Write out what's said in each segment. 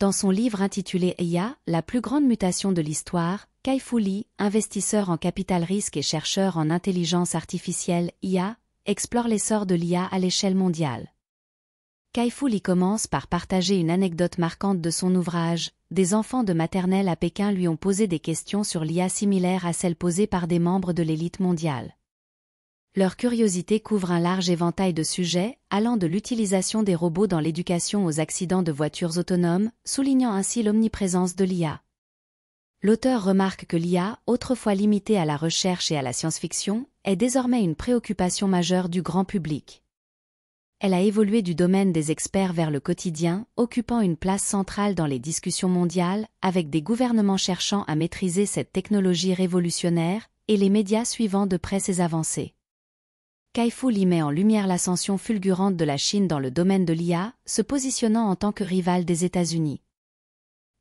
Dans son livre intitulé IA, la plus grande mutation de l'histoire, Kai-Fu Lee, investisseur en capital risque et chercheur en intelligence artificielle IA, explore l'essor de l'IA à l'échelle mondiale. Kai-Fu Lee commence par partager une anecdote marquante de son ouvrage. Des enfants de maternelle à Pékin lui ont posé des questions sur l'IA similaires à celles posées par des membres de l'élite mondiale. Leur curiosité couvre un large éventail de sujets, allant de l'utilisation des robots dans l'éducation aux accidents de voitures autonomes, soulignant ainsi l'omniprésence de l'IA. L'auteur remarque que l'IA, autrefois limitée à la recherche et à la science-fiction, est désormais une préoccupation majeure du grand public. Elle a évolué du domaine des experts vers le quotidien, occupant une place centrale dans les discussions mondiales, avec des gouvernements cherchant à maîtriser cette technologie révolutionnaire, et les médias suivant de près ses avancées. Kai-Fu met en lumière l'ascension fulgurante de la Chine dans le domaine de l'IA, se positionnant en tant que rival des États-Unis.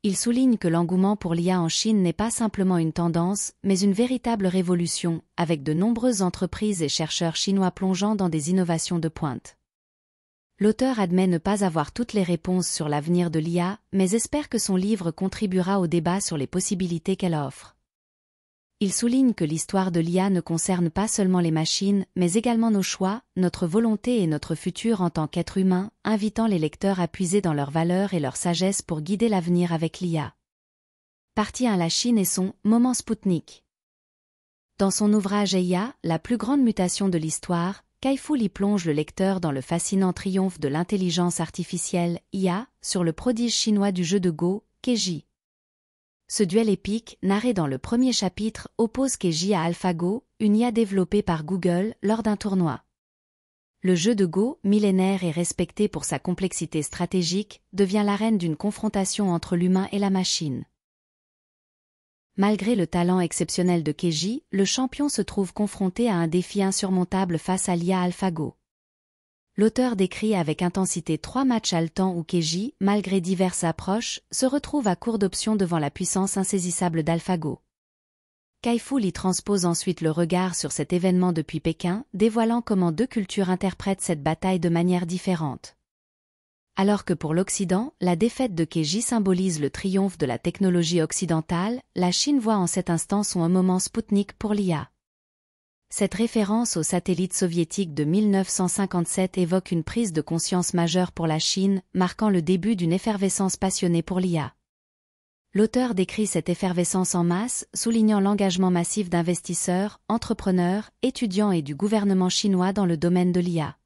Il souligne que l'engouement pour l'IA en Chine n'est pas simplement une tendance, mais une véritable révolution, avec de nombreuses entreprises et chercheurs chinois plongeant dans des innovations de pointe. L'auteur admet ne pas avoir toutes les réponses sur l'avenir de l'IA, mais espère que son livre contribuera au débat sur les possibilités qu'elle offre. Il souligne que l'histoire de l'IA ne concerne pas seulement les machines, mais également nos choix, notre volonté et notre futur en tant qu'êtres humains, invitant les lecteurs à puiser dans leurs valeurs et leur sagesse pour guider l'avenir avec l'IA. Partie 1 La Chine et son moment Spoutnik. Dans son ouvrage IA, la plus grande mutation de l'histoire, Kaifu y plonge le lecteur dans le fascinant triomphe de l'intelligence artificielle, IA, sur le prodige chinois du jeu de Go, Keiji. Ce duel épique, narré dans le premier chapitre, oppose Keiji à AlphaGo, une IA développée par Google lors d'un tournoi. Le jeu de Go, millénaire et respecté pour sa complexité stratégique, devient l'arène d'une confrontation entre l'humain et la machine. Malgré le talent exceptionnel de Keiji, le champion se trouve confronté à un défi insurmontable face à l'IA AlphaGo l'auteur décrit avec intensité trois matchs haletants où Keiji, malgré diverses approches, se retrouve à court d'options devant la puissance insaisissable d'AlphaGo. Kaifu y transpose ensuite le regard sur cet événement depuis Pékin, dévoilant comment deux cultures interprètent cette bataille de manière différente. Alors que pour l'Occident, la défaite de Keiji symbolise le triomphe de la technologie occidentale, la Chine voit en cet instant son moment Spoutnik pour l'IA. Cette référence au satellite soviétique de 1957 évoque une prise de conscience majeure pour la Chine, marquant le début d'une effervescence passionnée pour l'IA. L'auteur décrit cette effervescence en masse, soulignant l'engagement massif d'investisseurs, entrepreneurs, étudiants et du gouvernement chinois dans le domaine de l'IA.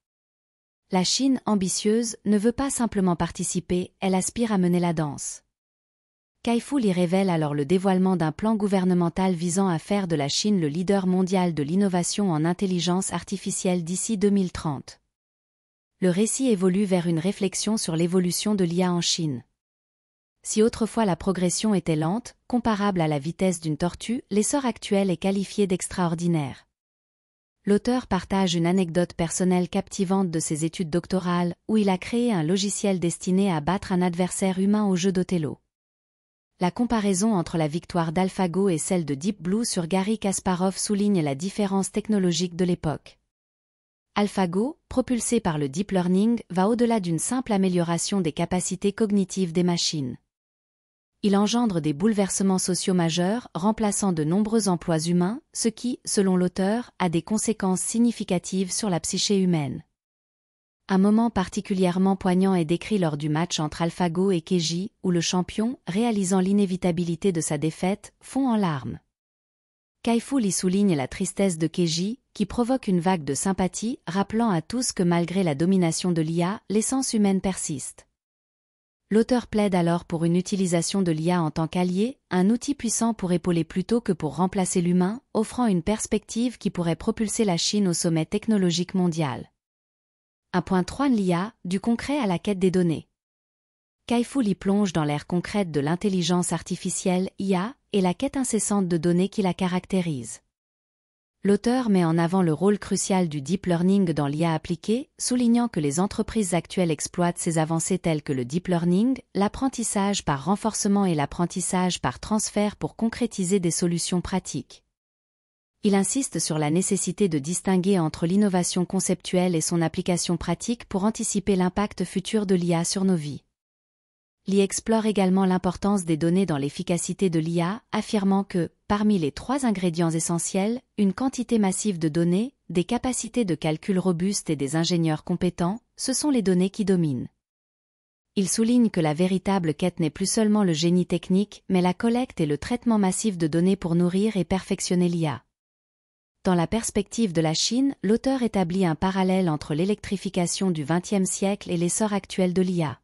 La Chine, ambitieuse, ne veut pas simplement participer, elle aspire à mener la danse. Kaifu l'y révèle alors le dévoilement d'un plan gouvernemental visant à faire de la Chine le leader mondial de l'innovation en intelligence artificielle d'ici 2030. Le récit évolue vers une réflexion sur l'évolution de l'IA en Chine. Si autrefois la progression était lente, comparable à la vitesse d'une tortue, l'essor actuel est qualifié d'extraordinaire. L'auteur partage une anecdote personnelle captivante de ses études doctorales, où il a créé un logiciel destiné à battre un adversaire humain au jeu d'Othello. La comparaison entre la victoire d'AlphaGo et celle de Deep Blue sur Gary Kasparov souligne la différence technologique de l'époque. AlphaGo, propulsé par le deep learning, va au-delà d'une simple amélioration des capacités cognitives des machines. Il engendre des bouleversements sociaux majeurs, remplaçant de nombreux emplois humains, ce qui, selon l'auteur, a des conséquences significatives sur la psyché humaine. Un moment particulièrement poignant est décrit lors du match entre AlphaGo et Keiji, où le champion, réalisant l'inévitabilité de sa défaite, fond en larmes. Kaifu y souligne la tristesse de Keiji, qui provoque une vague de sympathie, rappelant à tous que malgré la domination de l'IA, l'essence humaine persiste. L'auteur plaide alors pour une utilisation de l'IA en tant qu'allié, un outil puissant pour épauler plutôt que pour remplacer l'humain, offrant une perspective qui pourrait propulser la Chine au sommet technologique mondial. 1.3 L'IA, du concret à la quête des données. Kaifu l'y plonge dans l'ère concrète de l'intelligence artificielle IA et la quête incessante de données qui la caractérise. L'auteur met en avant le rôle crucial du deep learning dans l'IA appliquée, soulignant que les entreprises actuelles exploitent ces avancées telles que le deep learning, l'apprentissage par renforcement et l'apprentissage par transfert pour concrétiser des solutions pratiques il insiste sur la nécessité de distinguer entre l'innovation conceptuelle et son application pratique pour anticiper l'impact futur de l'IA sur nos vies. L'I explore également l'importance des données dans l'efficacité de l'IA, affirmant que, parmi les trois ingrédients essentiels, une quantité massive de données, des capacités de calcul robustes et des ingénieurs compétents, ce sont les données qui dominent. Il souligne que la véritable quête n'est plus seulement le génie technique, mais la collecte et le traitement massif de données pour nourrir et perfectionner l'IA. Dans la perspective de la Chine, l'auteur établit un parallèle entre l'électrification du XXe siècle et l'essor actuel de l'IA.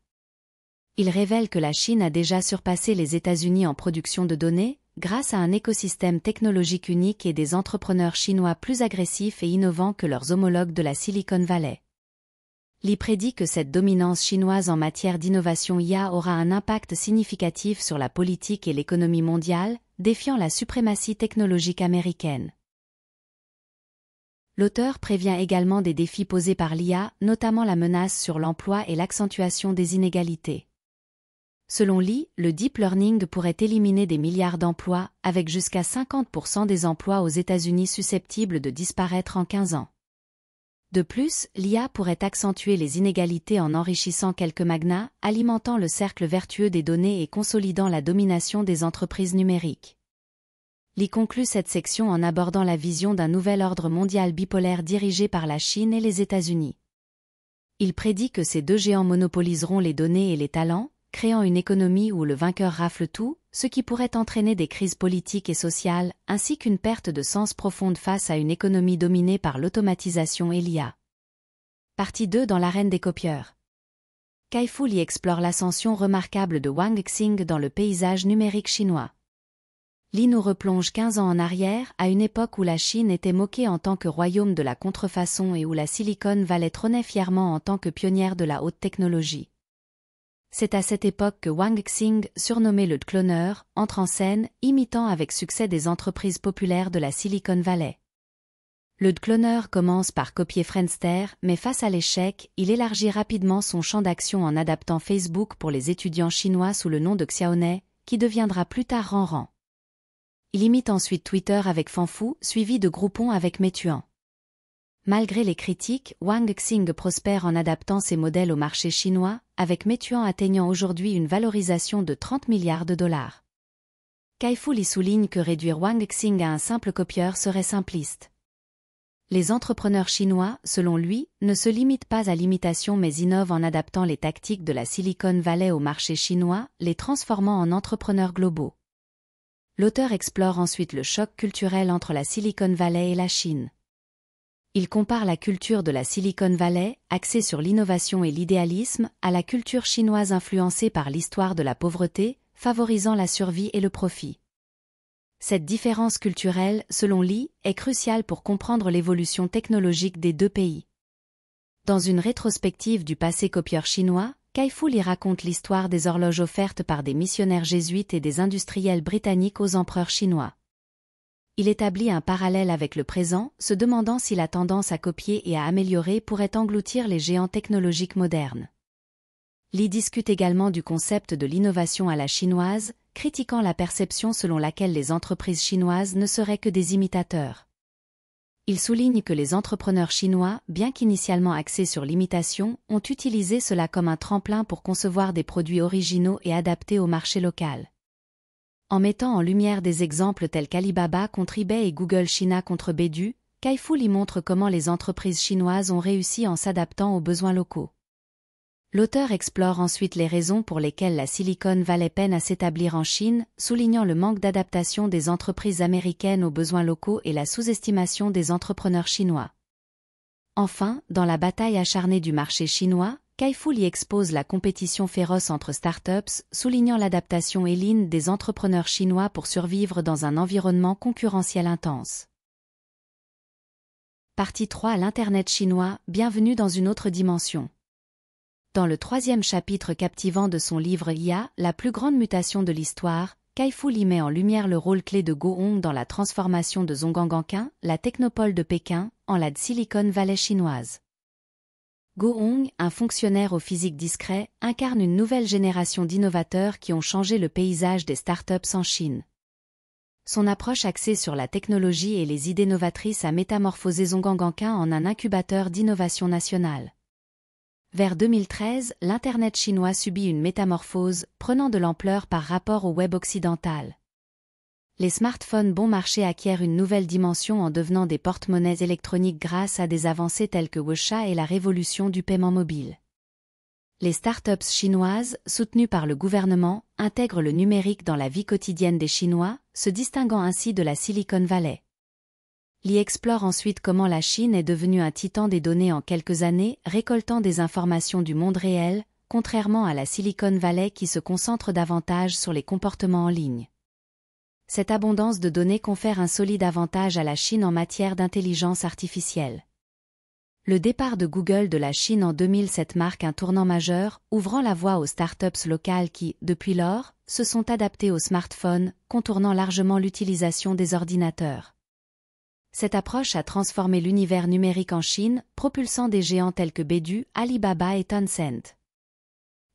Il révèle que la Chine a déjà surpassé les États-Unis en production de données, grâce à un écosystème technologique unique et des entrepreneurs chinois plus agressifs et innovants que leurs homologues de la Silicon Valley. Li prédit que cette dominance chinoise en matière d'innovation IA aura un impact significatif sur la politique et l'économie mondiale, défiant la suprématie technologique américaine. L'auteur prévient également des défis posés par l'IA, notamment la menace sur l'emploi et l'accentuation des inégalités. Selon Lee, le deep learning pourrait éliminer des milliards d'emplois, avec jusqu'à 50% des emplois aux États-Unis susceptibles de disparaître en 15 ans. De plus, l'IA pourrait accentuer les inégalités en enrichissant quelques magnats, alimentant le cercle vertueux des données et consolidant la domination des entreprises numériques. Li conclut cette section en abordant la vision d'un nouvel ordre mondial bipolaire dirigé par la Chine et les États-Unis. Il prédit que ces deux géants monopoliseront les données et les talents, créant une économie où le vainqueur rafle tout, ce qui pourrait entraîner des crises politiques et sociales, ainsi qu'une perte de sens profonde face à une économie dominée par l'automatisation et l'IA. Partie 2 dans l'arène des copieurs. Kai Fu y explore l'ascension remarquable de Wang Xing dans le paysage numérique chinois. Li nous replonge 15 ans en arrière, à une époque où la Chine était moquée en tant que royaume de la contrefaçon et où la Silicon Valley trônait fièrement en tant que pionnière de la haute technologie. C'est à cette époque que Wang Xing, surnommé le cloneur, entre en scène, imitant avec succès des entreprises populaires de la Silicon Valley. Le cloneur commence par copier Friendster, mais face à l'échec, il élargit rapidement son champ d'action en adaptant Facebook pour les étudiants chinois sous le nom de Xiaonai, qui deviendra plus tard Ranran. Il imite ensuite Twitter avec Fanfou, suivi de Groupon avec Métuan. Malgré les critiques, Wang Xing prospère en adaptant ses modèles au marché chinois, avec Métuan atteignant aujourd'hui une valorisation de 30 milliards de dollars. Kaifu lui souligne que réduire Wang Xing à un simple copieur serait simpliste. Les entrepreneurs chinois, selon lui, ne se limitent pas à l'imitation mais innovent en adaptant les tactiques de la Silicon Valley au marché chinois, les transformant en entrepreneurs globaux l'auteur explore ensuite le choc culturel entre la Silicon Valley et la Chine. Il compare la culture de la Silicon Valley, axée sur l'innovation et l'idéalisme, à la culture chinoise influencée par l'histoire de la pauvreté, favorisant la survie et le profit. Cette différence culturelle, selon Lee, est cruciale pour comprendre l'évolution technologique des deux pays. Dans une rétrospective du passé copieur chinois, Kaifu y raconte l'histoire des horloges offertes par des missionnaires jésuites et des industriels britanniques aux empereurs chinois. Il établit un parallèle avec le présent, se demandant si la tendance à copier et à améliorer pourrait engloutir les géants technologiques modernes. Lee discute également du concept de l'innovation à la chinoise, critiquant la perception selon laquelle les entreprises chinoises ne seraient que des imitateurs il souligne que les entrepreneurs chinois, bien qu'initialement axés sur l'imitation, ont utilisé cela comme un tremplin pour concevoir des produits originaux et adaptés au marché local. En mettant en lumière des exemples tels qu'Alibaba contre eBay et Google China contre Bedu, Kaifu lui montre comment les entreprises chinoises ont réussi en s'adaptant aux besoins locaux. L'auteur explore ensuite les raisons pour lesquelles la silicone valait peine à s'établir en Chine, soulignant le manque d'adaptation des entreprises américaines aux besoins locaux et la sous-estimation des entrepreneurs chinois. Enfin, dans la bataille acharnée du marché chinois, Kaifu y expose la compétition féroce entre startups, soulignant l'adaptation éline des entrepreneurs chinois pour survivre dans un environnement concurrentiel intense. Partie 3 L'Internet chinois, bienvenue dans une autre dimension dans le troisième chapitre captivant de son livre IA, la plus grande mutation de l'histoire, Kai-Fu met en lumière le rôle clé de Gohong dans la transformation de Zhongganganquin, la technopole de Pékin, en la Silicon Valley chinoise. Hong, un fonctionnaire au physique discret, incarne une nouvelle génération d'innovateurs qui ont changé le paysage des startups en Chine. Son approche axée sur la technologie et les idées novatrices a métamorphosé Zhongganganquin en un incubateur d'innovation nationale. Vers 2013, l'Internet chinois subit une métamorphose, prenant de l'ampleur par rapport au web occidental. Les smartphones bon marché acquièrent une nouvelle dimension en devenant des porte-monnaies électroniques grâce à des avancées telles que WeChat et la révolution du paiement mobile. Les startups chinoises, soutenues par le gouvernement, intègrent le numérique dans la vie quotidienne des Chinois, se distinguant ainsi de la Silicon Valley. Li explore ensuite comment la Chine est devenue un titan des données en quelques années, récoltant des informations du monde réel, contrairement à la Silicon Valley qui se concentre davantage sur les comportements en ligne. Cette abondance de données confère un solide avantage à la Chine en matière d'intelligence artificielle. Le départ de Google de la Chine en 2007 marque un tournant majeur, ouvrant la voie aux startups locales qui, depuis lors, se sont adaptées aux smartphones, contournant largement l'utilisation des ordinateurs cette approche a transformé l'univers numérique en Chine, propulsant des géants tels que Baidu, Alibaba et Tencent.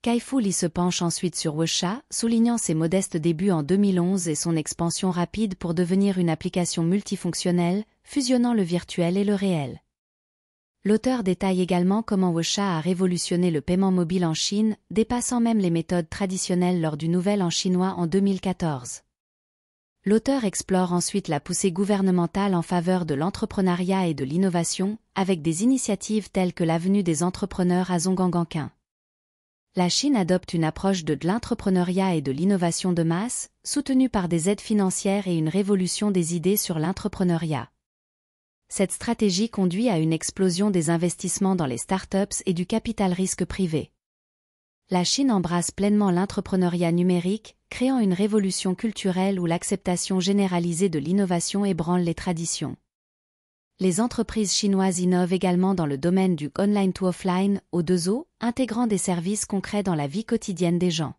Kaifu Li se penche ensuite sur WeChat, soulignant ses modestes débuts en 2011 et son expansion rapide pour devenir une application multifonctionnelle, fusionnant le virtuel et le réel. L'auteur détaille également comment WeChat a révolutionné le paiement mobile en Chine, dépassant même les méthodes traditionnelles lors du Nouvel An chinois en 2014. L'auteur explore ensuite la poussée gouvernementale en faveur de l'entrepreneuriat et de l'innovation, avec des initiatives telles que l'avenue des entrepreneurs à Zonganganquin. La Chine adopte une approche de l'entrepreneuriat et de l'innovation de masse, soutenue par des aides financières et une révolution des idées sur l'entrepreneuriat. Cette stratégie conduit à une explosion des investissements dans les startups et du capital risque privé. La Chine embrasse pleinement l'entrepreneuriat numérique, créant une révolution culturelle où l'acceptation généralisée de l'innovation ébranle les traditions. Les entreprises chinoises innovent également dans le domaine du online to offline, aux deux eaux, intégrant des services concrets dans la vie quotidienne des gens.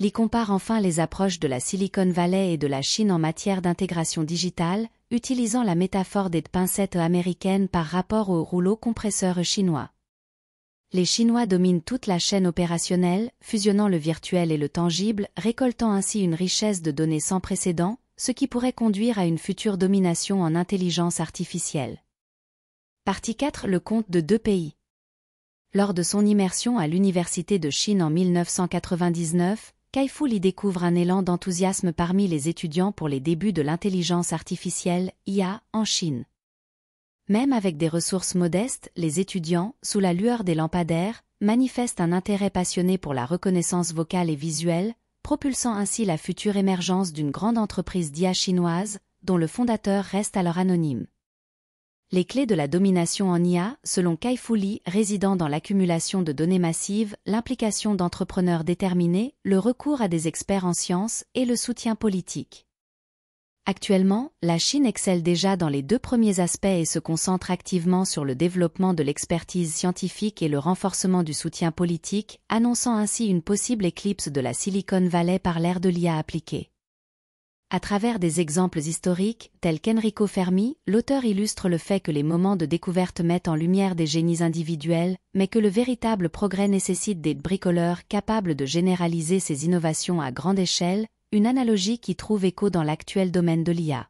Li compare enfin les approches de la Silicon Valley et de la Chine en matière d'intégration digitale, utilisant la métaphore des pincettes américaines par rapport au rouleau compresseur chinois les Chinois dominent toute la chaîne opérationnelle, fusionnant le virtuel et le tangible, récoltant ainsi une richesse de données sans précédent, ce qui pourrait conduire à une future domination en intelligence artificielle. Partie 4 Le compte de deux pays. Lors de son immersion à l'Université de Chine en 1999, Kaifu y découvre un élan d'enthousiasme parmi les étudiants pour les débuts de l'intelligence artificielle, IA, en Chine. Même avec des ressources modestes, les étudiants, sous la lueur des lampadaires, manifestent un intérêt passionné pour la reconnaissance vocale et visuelle, propulsant ainsi la future émergence d'une grande entreprise d'IA chinoise, dont le fondateur reste alors anonyme. Les clés de la domination en IA, selon Kai Fu Lee, résident dans l'accumulation de données massives, l'implication d'entrepreneurs déterminés, le recours à des experts en sciences et le soutien politique. Actuellement, la Chine excelle déjà dans les deux premiers aspects et se concentre activement sur le développement de l'expertise scientifique et le renforcement du soutien politique, annonçant ainsi une possible éclipse de la Silicon Valley par l'ère de l'IA appliquée. À travers des exemples historiques, tels qu'Enrico Fermi, l'auteur illustre le fait que les moments de découverte mettent en lumière des génies individuels, mais que le véritable progrès nécessite des bricoleurs capables de généraliser ces innovations à grande échelle, une analogie qui trouve écho dans l'actuel domaine de l'IA.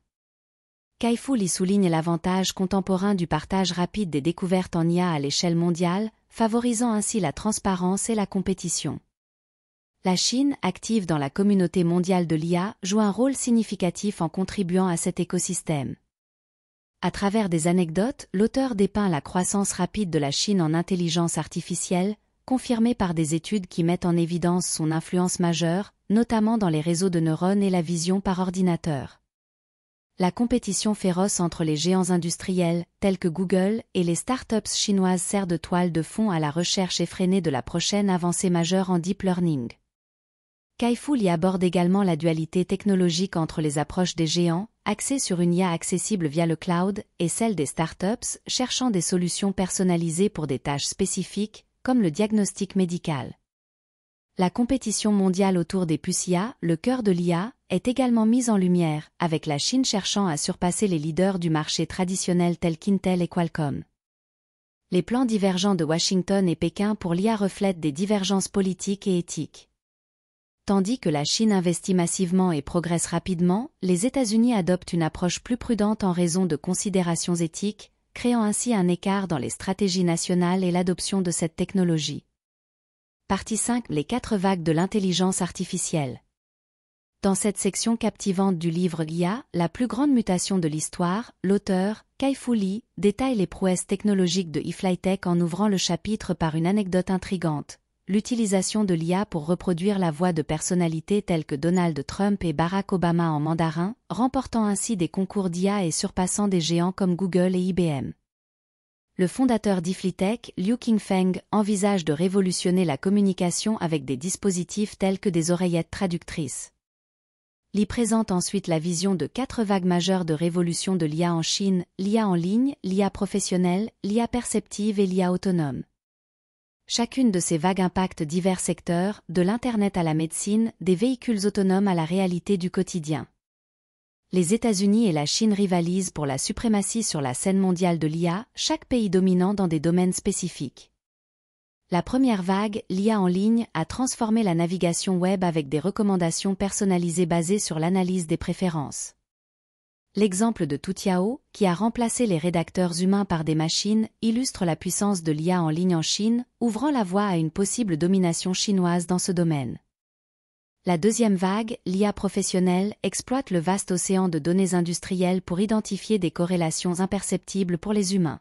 Kaifu y souligne l'avantage contemporain du partage rapide des découvertes en IA à l'échelle mondiale, favorisant ainsi la transparence et la compétition. La Chine, active dans la communauté mondiale de l'IA, joue un rôle significatif en contribuant à cet écosystème. À travers des anecdotes, l'auteur dépeint la croissance rapide de la Chine en intelligence artificielle, confirmée par des études qui mettent en évidence son influence majeure, notamment dans les réseaux de neurones et la vision par ordinateur. La compétition féroce entre les géants industriels, tels que Google, et les startups chinoises sert de toile de fond à la recherche effrénée de la prochaine avancée majeure en deep learning. Kaifu y aborde également la dualité technologique entre les approches des géants, axées sur une IA accessible via le cloud, et celle des startups, cherchant des solutions personnalisées pour des tâches spécifiques, comme le diagnostic médical. La compétition mondiale autour des IA, le cœur de l'IA, est également mise en lumière, avec la Chine cherchant à surpasser les leaders du marché traditionnel tels qu'Intel et Qualcomm. Les plans divergents de Washington et Pékin pour l'IA reflètent des divergences politiques et éthiques. Tandis que la Chine investit massivement et progresse rapidement, les États-Unis adoptent une approche plus prudente en raison de considérations éthiques, créant ainsi un écart dans les stratégies nationales et l'adoption de cette technologie. Partie 5 Les quatre vagues de l'intelligence artificielle. Dans cette section captivante du livre Gia, la plus grande mutation de l'histoire, l'auteur, Kai-Fu Lee, détaille les prouesses technologiques de e en ouvrant le chapitre par une anecdote intrigante l'utilisation de l'IA pour reproduire la voix de personnalités telles que Donald Trump et Barack Obama en mandarin, remportant ainsi des concours d'IA et surpassant des géants comme Google et IBM. Le fondateur d'Iflitech, Liu Qingfeng, envisage de révolutionner la communication avec des dispositifs tels que des oreillettes traductrices. Li présente ensuite la vision de quatre vagues majeures de révolution de l'IA en Chine, l'IA en ligne, l'IA professionnelle, l'IA perceptive et l'IA autonome. Chacune de ces vagues impacte divers secteurs, de l'Internet à la médecine, des véhicules autonomes à la réalité du quotidien. Les États-Unis et la Chine rivalisent pour la suprématie sur la scène mondiale de l'IA, chaque pays dominant dans des domaines spécifiques. La première vague, l'IA en ligne, a transformé la navigation web avec des recommandations personnalisées basées sur l'analyse des préférences. L'exemple de Toutiao, qui a remplacé les rédacteurs humains par des machines, illustre la puissance de l'IA en ligne en Chine, ouvrant la voie à une possible domination chinoise dans ce domaine. La deuxième vague, l'IA professionnelle, exploite le vaste océan de données industrielles pour identifier des corrélations imperceptibles pour les humains.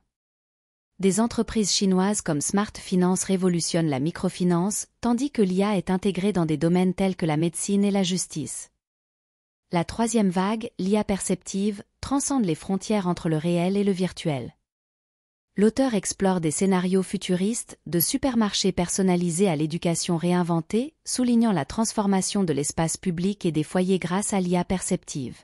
Des entreprises chinoises comme Smart Finance révolutionnent la microfinance, tandis que l'IA est intégrée dans des domaines tels que la médecine et la justice. La troisième vague, l'IA perceptive, transcende les frontières entre le réel et le virtuel. L'auteur explore des scénarios futuristes, de supermarchés personnalisés à l'éducation réinventée, soulignant la transformation de l'espace public et des foyers grâce à l'IA perceptive.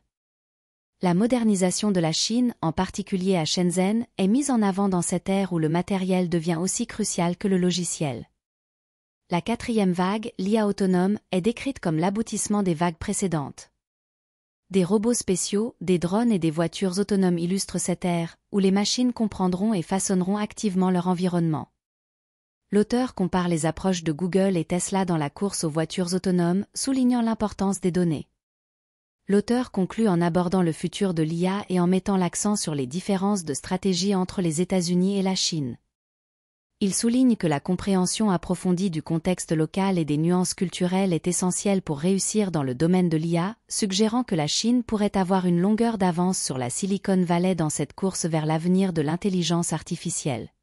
La modernisation de la Chine, en particulier à Shenzhen, est mise en avant dans cette ère où le matériel devient aussi crucial que le logiciel. La quatrième vague, l'IA autonome, est décrite comme l'aboutissement des vagues précédentes. Des robots spéciaux, des drones et des voitures autonomes illustrent cette ère, où les machines comprendront et façonneront activement leur environnement. L'auteur compare les approches de Google et Tesla dans la course aux voitures autonomes, soulignant l'importance des données. L'auteur conclut en abordant le futur de l'IA et en mettant l'accent sur les différences de stratégie entre les États-Unis et la Chine. Il souligne que la compréhension approfondie du contexte local et des nuances culturelles est essentielle pour réussir dans le domaine de l'IA, suggérant que la Chine pourrait avoir une longueur d'avance sur la Silicon Valley dans cette course vers l'avenir de l'intelligence artificielle.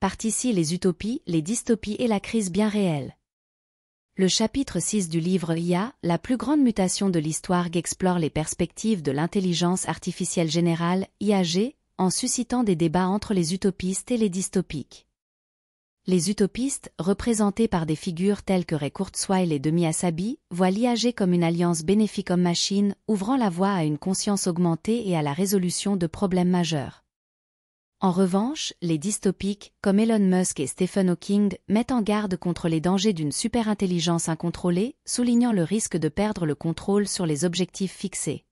Participe les utopies, les dystopies et la crise bien réelle. Le chapitre 6 du livre IA, la plus grande mutation de l'histoire explore les perspectives de l'intelligence artificielle générale, IAG, en suscitant des débats entre les utopistes et les dystopiques. Les utopistes, représentés par des figures telles que Ray Kurzweil et Demi Asabi, voient l'IAG comme une alliance bénéfique homme-machine, ouvrant la voie à une conscience augmentée et à la résolution de problèmes majeurs. En revanche, les dystopiques, comme Elon Musk et Stephen Hawking, mettent en garde contre les dangers d'une superintelligence incontrôlée, soulignant le risque de perdre le contrôle sur les objectifs fixés.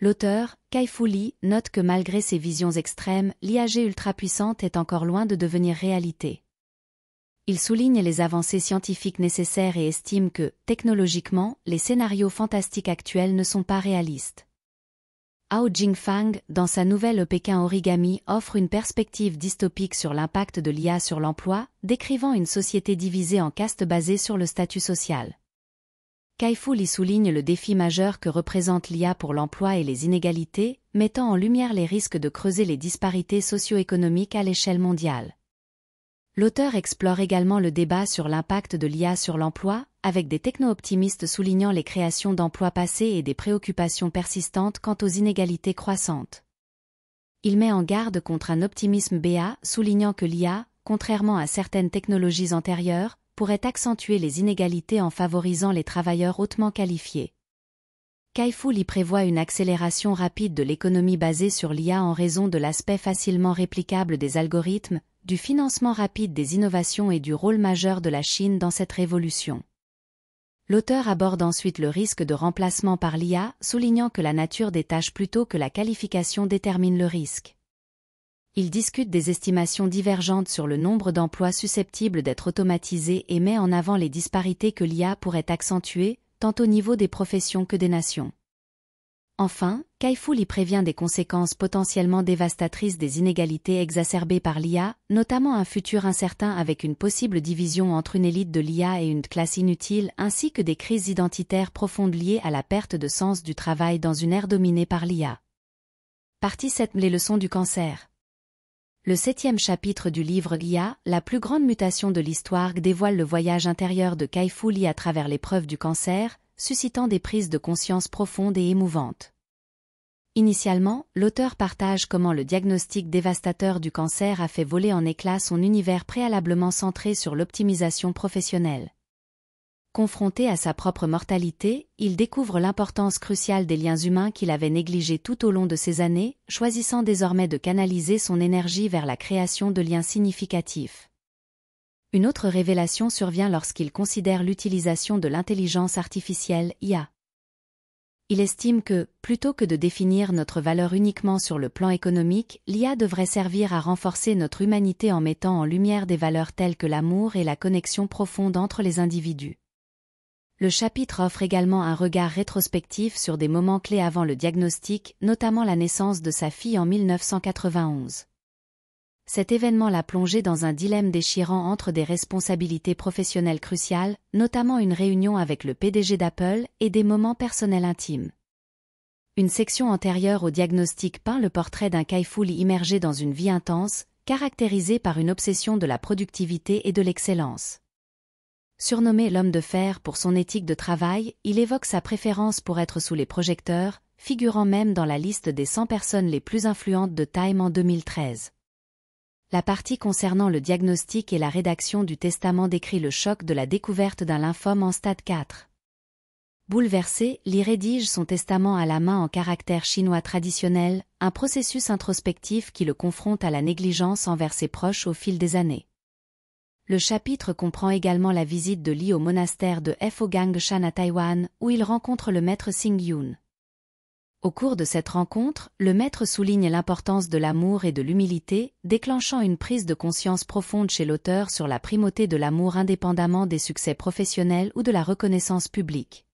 L'auteur, Kai-Fu Li, note que malgré ses visions extrêmes, l'IAG ultra-puissante est encore loin de devenir réalité. Il souligne les avancées scientifiques nécessaires et estime que, technologiquement, les scénarios fantastiques actuels ne sont pas réalistes. Hao Jingfang, dans sa nouvelle Pékin Origami, offre une perspective dystopique sur l'impact de l'IA sur l'emploi, décrivant une société divisée en castes basées sur le statut social. Kaifu y souligne le défi majeur que représente l'IA pour l'emploi et les inégalités, mettant en lumière les risques de creuser les disparités socio-économiques à l'échelle mondiale. L'auteur explore également le débat sur l'impact de l'IA sur l'emploi, avec des techno-optimistes soulignant les créations d'emplois passés et des préoccupations persistantes quant aux inégalités croissantes. Il met en garde contre un optimisme BA soulignant que l'IA, contrairement à certaines technologies antérieures, pourrait accentuer les inégalités en favorisant les travailleurs hautement qualifiés. Kaifu y prévoit une accélération rapide de l'économie basée sur l'IA en raison de l'aspect facilement réplicable des algorithmes, du financement rapide des innovations et du rôle majeur de la Chine dans cette révolution. L'auteur aborde ensuite le risque de remplacement par l'IA, soulignant que la nature des tâches plutôt que la qualification détermine le risque il discute des estimations divergentes sur le nombre d'emplois susceptibles d'être automatisés et met en avant les disparités que l'IA pourrait accentuer, tant au niveau des professions que des nations. Enfin, Kaifu y prévient des conséquences potentiellement dévastatrices des inégalités exacerbées par l'IA, notamment un futur incertain avec une possible division entre une élite de l'IA et une classe inutile ainsi que des crises identitaires profondes liées à la perte de sens du travail dans une ère dominée par l'IA. Partie 7 Les leçons du cancer le septième chapitre du livre Lia, la plus grande mutation de l'histoire dévoile le voyage intérieur de kai Li à travers l'épreuve du cancer, suscitant des prises de conscience profondes et émouvantes. Initialement, l'auteur partage comment le diagnostic dévastateur du cancer a fait voler en éclats son univers préalablement centré sur l'optimisation professionnelle. Confronté à sa propre mortalité, il découvre l'importance cruciale des liens humains qu'il avait négligés tout au long de ses années, choisissant désormais de canaliser son énergie vers la création de liens significatifs. Une autre révélation survient lorsqu'il considère l'utilisation de l'intelligence artificielle IA. Il estime que, plutôt que de définir notre valeur uniquement sur le plan économique, l'IA devrait servir à renforcer notre humanité en mettant en lumière des valeurs telles que l'amour et la connexion profonde entre les individus. Le chapitre offre également un regard rétrospectif sur des moments clés avant le diagnostic, notamment la naissance de sa fille en 1991. Cet événement l'a plongé dans un dilemme déchirant entre des responsabilités professionnelles cruciales, notamment une réunion avec le PDG d'Apple, et des moments personnels intimes. Une section antérieure au diagnostic peint le portrait d'un Kaifouli immergé dans une vie intense, caractérisée par une obsession de la productivité et de l'excellence. Surnommé l'homme de fer pour son éthique de travail, il évoque sa préférence pour être sous les projecteurs, figurant même dans la liste des 100 personnes les plus influentes de Time en 2013. La partie concernant le diagnostic et la rédaction du testament décrit le choc de la découverte d'un lymphome en stade 4. Bouleversé, Lee rédige son testament à la main en caractère chinois traditionnel, un processus introspectif qui le confronte à la négligence envers ses proches au fil des années. Le chapitre comprend également la visite de Li au monastère de Shan à Taïwan, où il rencontre le maître Sing Yun. Au cours de cette rencontre, le maître souligne l'importance de l'amour et de l'humilité, déclenchant une prise de conscience profonde chez l'auteur sur la primauté de l'amour indépendamment des succès professionnels ou de la reconnaissance publique.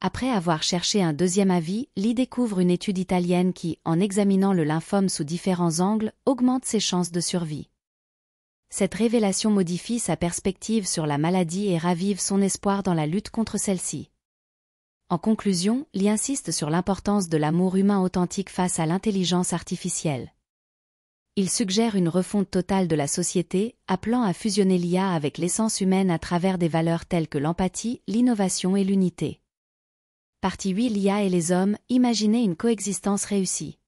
Après avoir cherché un deuxième avis, Li découvre une étude italienne qui, en examinant le lymphome sous différents angles, augmente ses chances de survie. Cette révélation modifie sa perspective sur la maladie et ravive son espoir dans la lutte contre celle-ci. En conclusion, l'I insiste sur l'importance de l'amour humain authentique face à l'intelligence artificielle. Il suggère une refonte totale de la société, appelant à fusionner l'IA avec l'essence humaine à travers des valeurs telles que l'empathie, l'innovation et l'unité. Partie 8 L'IA et les hommes, imaginez une coexistence réussie.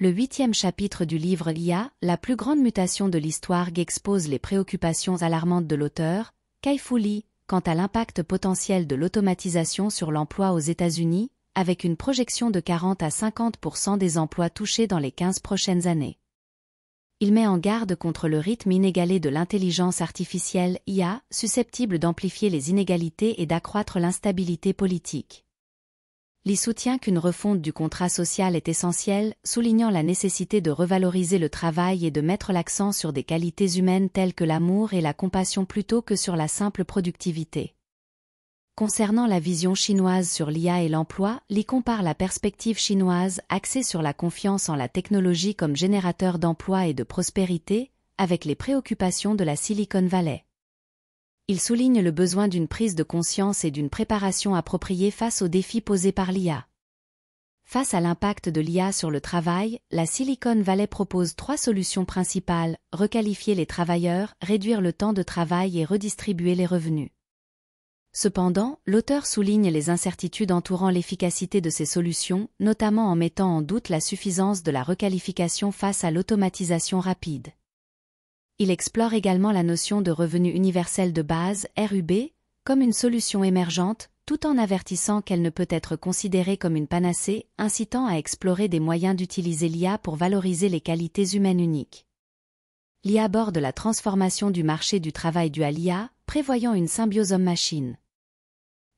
Le huitième chapitre du livre L'IA, la plus grande mutation de l'histoire expose les préoccupations alarmantes de l'auteur, Kai-Fu Lee, quant à l'impact potentiel de l'automatisation sur l'emploi aux États-Unis, avec une projection de 40 à 50 des emplois touchés dans les 15 prochaines années. Il met en garde contre le rythme inégalé de l'intelligence artificielle IA, susceptible d'amplifier les inégalités et d'accroître l'instabilité politique. Li soutient qu'une refonte du contrat social est essentielle, soulignant la nécessité de revaloriser le travail et de mettre l'accent sur des qualités humaines telles que l'amour et la compassion plutôt que sur la simple productivité. Concernant la vision chinoise sur l'IA et l'emploi, Li compare la perspective chinoise axée sur la confiance en la technologie comme générateur d'emploi et de prospérité, avec les préoccupations de la Silicon Valley il souligne le besoin d'une prise de conscience et d'une préparation appropriée face aux défis posés par l'IA. Face à l'impact de l'IA sur le travail, la Silicon Valley propose trois solutions principales, requalifier les travailleurs, réduire le temps de travail et redistribuer les revenus. Cependant, l'auteur souligne les incertitudes entourant l'efficacité de ces solutions, notamment en mettant en doute la suffisance de la requalification face à l'automatisation rapide. Il explore également la notion de revenu universel de base, RUB, comme une solution émergente, tout en avertissant qu'elle ne peut être considérée comme une panacée, incitant à explorer des moyens d'utiliser l'IA pour valoriser les qualités humaines uniques. L'IA aborde la transformation du marché du travail dû à l'IA, prévoyant une symbiose homme-machine.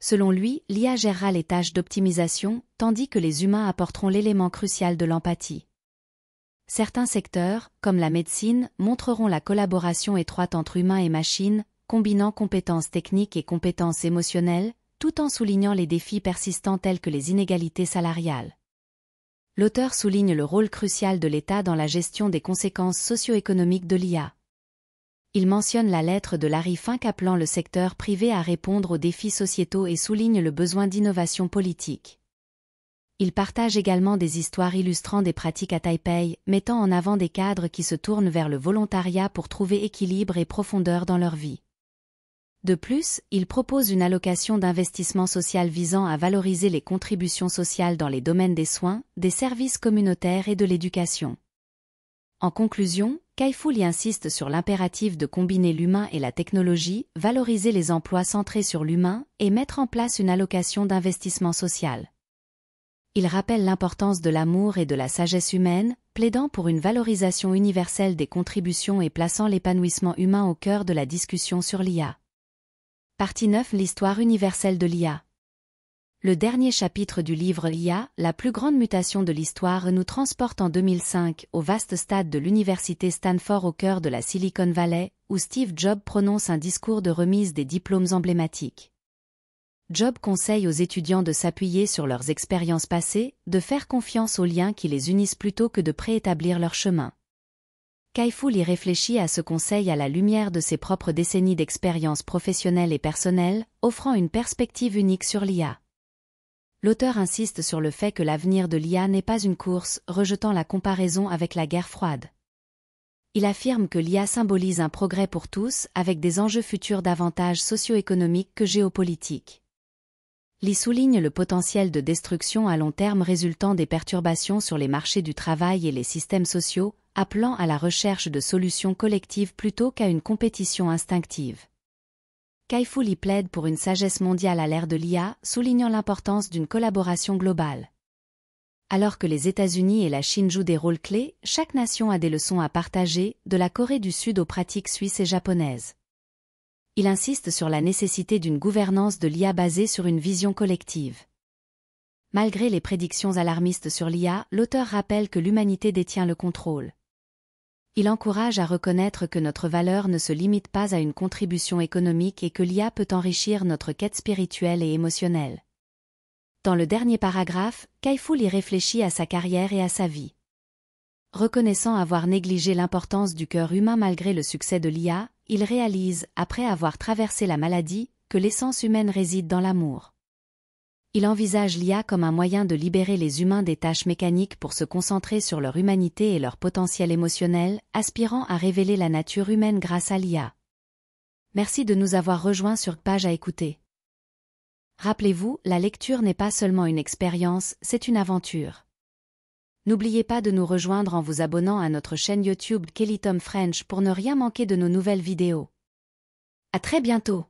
Selon lui, l'IA gérera les tâches d'optimisation, tandis que les humains apporteront l'élément crucial de l'empathie. Certains secteurs, comme la médecine, montreront la collaboration étroite entre humains et machines, combinant compétences techniques et compétences émotionnelles, tout en soulignant les défis persistants tels que les inégalités salariales. L'auteur souligne le rôle crucial de l'État dans la gestion des conséquences socio-économiques de l'IA. Il mentionne la lettre de Larry Fink appelant le secteur privé à répondre aux défis sociétaux et souligne le besoin d'innovation politique. Il partage également des histoires illustrant des pratiques à Taipei, mettant en avant des cadres qui se tournent vers le volontariat pour trouver équilibre et profondeur dans leur vie. De plus, il propose une allocation d'investissement social visant à valoriser les contributions sociales dans les domaines des soins, des services communautaires et de l'éducation. En conclusion, Kaifu y insiste sur l'impératif de combiner l'humain et la technologie, valoriser les emplois centrés sur l'humain et mettre en place une allocation d'investissement social il rappelle l'importance de l'amour et de la sagesse humaine, plaidant pour une valorisation universelle des contributions et plaçant l'épanouissement humain au cœur de la discussion sur l'IA. Partie 9 L'histoire universelle de l'IA. Le dernier chapitre du livre l'IA, la plus grande mutation de l'histoire nous transporte en 2005 au vaste stade de l'université Stanford au cœur de la Silicon Valley, où Steve Jobs prononce un discours de remise des diplômes emblématiques. Job conseille aux étudiants de s'appuyer sur leurs expériences passées, de faire confiance aux liens qui les unissent plutôt que de préétablir leur chemin. Kaifoul y réfléchit à ce conseil à la lumière de ses propres décennies d'expérience professionnelle et personnelle, offrant une perspective unique sur l'IA. L'auteur insiste sur le fait que l'avenir de l'IA n'est pas une course, rejetant la comparaison avec la guerre froide. Il affirme que l'IA symbolise un progrès pour tous avec des enjeux futurs davantage socio-économiques que géopolitiques l'y souligne le potentiel de destruction à long terme résultant des perturbations sur les marchés du travail et les systèmes sociaux, appelant à la recherche de solutions collectives plutôt qu'à une compétition instinctive. Kaifu li plaide pour une sagesse mondiale à l'ère de l'IA, soulignant l'importance d'une collaboration globale. Alors que les États-Unis et la Chine jouent des rôles clés, chaque nation a des leçons à partager, de la Corée du Sud aux pratiques suisses et japonaises il insiste sur la nécessité d'une gouvernance de l'IA basée sur une vision collective. Malgré les prédictions alarmistes sur l'IA, l'auteur rappelle que l'humanité détient le contrôle. Il encourage à reconnaître que notre valeur ne se limite pas à une contribution économique et que l'IA peut enrichir notre quête spirituelle et émotionnelle. Dans le dernier paragraphe, Kaifoul y réfléchit à sa carrière et à sa vie. Reconnaissant avoir négligé l'importance du cœur humain malgré le succès de l'IA, il réalise, après avoir traversé la maladie, que l'essence humaine réside dans l'amour. Il envisage l'IA comme un moyen de libérer les humains des tâches mécaniques pour se concentrer sur leur humanité et leur potentiel émotionnel, aspirant à révéler la nature humaine grâce à l'IA. Merci de nous avoir rejoints sur Page à écouter. Rappelez-vous, la lecture n'est pas seulement une expérience, c'est une aventure. N'oubliez pas de nous rejoindre en vous abonnant à notre chaîne YouTube Kelly Tom French pour ne rien manquer de nos nouvelles vidéos. À très bientôt